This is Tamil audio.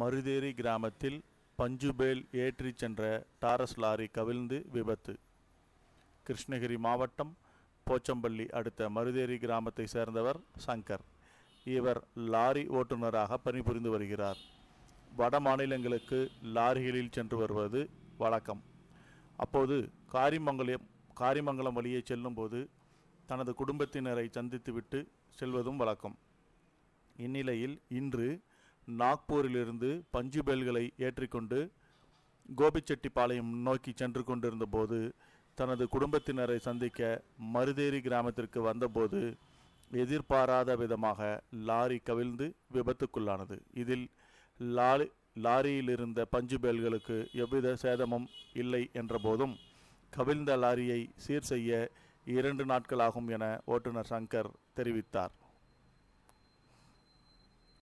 மருதேரி கிராமத்தில் பஞ்சுபேல் ஏற்றி சென்ற டாரஸ் லாரி கவிழ்ந்து விபத்து கிருஷ்ணகிரி மாவட்டம் போச்சம்பள்ளி அடுத்த மருதேரி கிராமத்தை சேர்ந்தவர் சங்கர் இவர் லாரி ஓட்டுநராக பணிபுரிந்து வருகிறார் வட மாநிலங்களுக்கு லாரிகளில் சென்று வருவது வழக்கம் அப்போது காரிமங்கலம் காரிமங்கலம் வழியே செல்லும்போது தனது குடும்பத்தினரை சந்தித்துவிட்டு செல்வதும் வழக்கம் இந்நிலையில் இன்று நாக்பூரிலிருந்து பஞ்சு பெல்களை ஏற்றிக்கொண்டு கோபிச்செட்டிப்பாளையம் நோக்கி சென்று கொண்டிருந்தபோது தனது குடும்பத்தினரை சந்திக்க மருதேரி கிராமத்திற்கு வந்தபோது எதிர்பாராத விதமாக லாரி கவிழ்ந்து விபத்துக்குள்ளானது இதில் லாரி லாரியிலிருந்த பஞ்சு பெல்களுக்கு எவ்வித சேதமும் இல்லை என்றபோதும் கவிழ்ந்த லாரியை சீர் செய்ய இரண்டு நாட்களாகும் என ஓட்டுநர் சங்கர் தெரிவித்தார்